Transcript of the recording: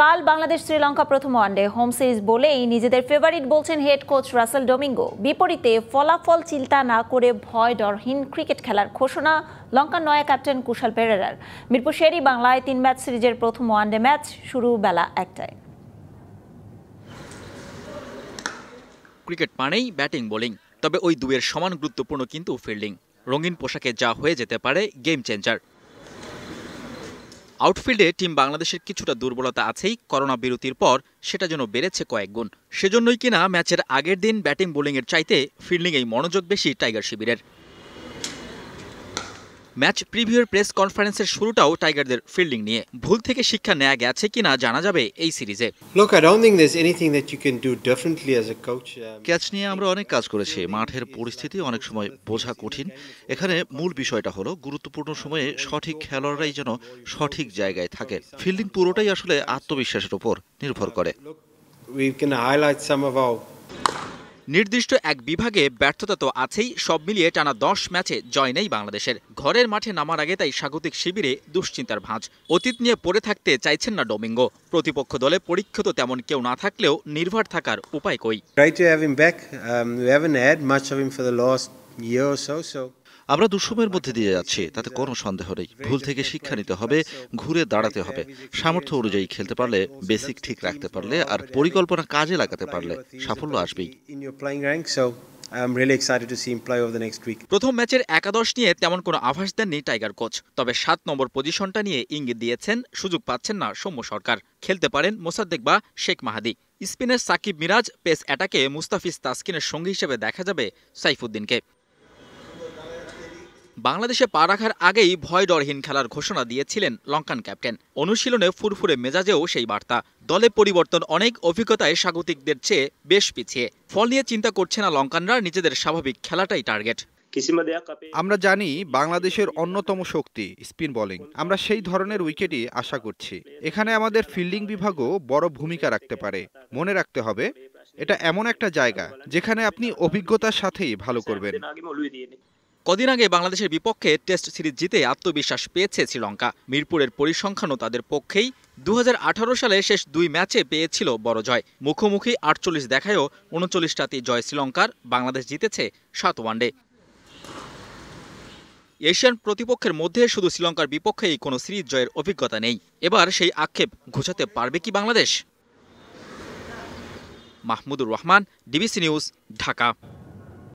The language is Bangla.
কাল বাংলাদেশ শ্রীলঙ্কা প্রথম ওয়ানডে হোম সিরিজ বলেই নিজেদের ফেভারিট বলছেন হেড কোচ রাসেল ডোমিঙ্গো বিপরীতে ফলাফল চিন্তা না করে ভয় ডরহীন ক্রিকেট খেলার ঘোষণা লঙ্কার নয়া ক্যাপ্টেন কুশাল পেরেরার মিরপুর শেরি বাংলায় তিন ম্যাচ সিরিজের প্রথম ওয়ানডে ম্যাচ শুরু বেলা একটায় ক্রিকেট মানেই ব্যাটিং বোলিং তবে ওই দুয়ের সমান গুরুত্বপূর্ণ কিন্তু ফিল্ডিং রঙিন পোশাকে যা হয়ে যেতে পারে গেম চেঞ্জার আউটফিল্ডে টিম বাংলাদেশের কিছুটা দুর্বলতা আছেই করোনা বিরতির পর সেটা যেন বেড়েছে কয়েক গুণ সেজন্যই কিনা ম্যাচের আগের দিন ব্যাটিং বোলিংয়ের চাইতে ফিল্ডিংয়েই মনোযোগ বেশি টাইগার শিবিরের ম্যাচ প্রিভিউর প্রেস কনফারেন্সের শুরুটাও টাইগারদের ফিল্ডিং নিয়ে ভুল থেকে শিক্ষা নেওয়া গেছে কিনা জানা যাবে এই সিরিজে ক্যাচ um, নিয়ে আমরা অনেক কাজ করেছি মাঠের পরিস্থিতি অনেক সময় বোঝা কঠিন এখানে মূল বিষয়টা হলো গুরুত্বপূর্ণ সময়ে সঠিক খেলোয়াড়রাই যেন সঠিক জায়গায় থাকে ফিল্ডিং পুরোটাই আসলে আত্মবিশ্বাসের উপর নির্ভর করে We can highlight some of our নির্দিষ্ট এক বিভাগে ব্যর্থতা তো আছেই সব মিলিয়ে টানা দশ ম্যাচে জয় নেই বাংলাদেশের ঘরের মাঠে নামার আগে তাই স্বাগতিক শিবিরে দুশ্চিন্তার ভাঁজ অতীত নিয়ে পড়ে থাকতে চাইছেন না ডোমিঙ্গো প্রতিপক্ষ দলে পরীক্ষিত তেমন কেউ না থাকলেও নির্ভর থাকার উপায় কই try to have him back we haven't had much him for the last year so so আমরা দুঃসময়ের মধ্যে দিয়ে যাচ্ছি তাতে কোনো সন্দেহ নেই ভুল থেকে শিক্ষা নিতে হবে ঘুরে দাঁড়াতে হবে সামর্থ্য অনুযায়ী খেলতে পারলে বেসিক ঠিক রাখতে পারলে আর পরিকল্পনা কাজে লাগাতে পারলে সাফল্য আসবেই প্রথম ম্যাচের একাদশ নিয়ে তেমন কোনো আভাস দেননি টাইগার কোচ তবে সাত নম্বর পজিশনটা নিয়ে ইঙ্গিত দিয়েছেন সুযোগ পাচ্ছেন না সৌম্য সরকার খেলতে পারেন মোসাদ্দেক বা শেখ মাহাদি স্পিনের সাকিব মিরাজ পেস অ্যাটাকে মুস্তাফিজ তাসকিনের সঙ্গী হিসেবে দেখা যাবে সাইফুদ্দিনকে বাংলাদেশে পা রাখার আগেই ভয় ডরহীন খেলার ঘোষণা দিয়েছিলেন লঙ্কান ক্যাপ্টেন অনুশীলনে ফুরফুরে মেজাজেও সেই বার্তা দলে পরিবর্তন অনেক অভিজ্ঞতায় স্বাগতিকদের চেয়ে বেশ পিছিয়ে ফল নিয়ে চিন্তা করছে না লঙ্কানরা নিজেদের স্বাভাবিক খেলাটাই টার্গেট আমরা জানি বাংলাদেশের অন্যতম শক্তি স্পিন বোলিং আমরা সেই ধরনের উইকেটই আশা করছি এখানে আমাদের ফিল্ডিং বিভাগও বড় ভূমিকা রাখতে পারে মনে রাখতে হবে এটা এমন একটা জায়গা যেখানে আপনি অভিজ্ঞতার সাথেই ভালো করবেন কদিন আগে বাংলাদেশের বিপক্ষে টেস্ট সিরিজ জিতে আত্মবিশ্বাস পেয়েছে শ্রীলঙ্কা মিরপুরের পরিসংখ্যানও তাদের পক্ষেই দু সালে শেষ দুই ম্যাচে পেয়েছিল বড় জয় মুখোমুখি আটচল্লিশ দেখায়ও উনচল্লিশটাতে জয় শ্রীলঙ্কার বাংলাদেশ জিতেছে সাত ওয়ানডে এশিয়ান প্রতিপক্ষের মধ্যে শুধু শ্রীলঙ্কার বিপক্ষেই কোনো সিরিজ জয়ের অভিজ্ঞতা নেই এবার সেই আক্ষেপ ঘুচাতে পারবে কি বাংলাদেশ মাহমুদুর রহমান ডিবিসি নিউজ ঢাকা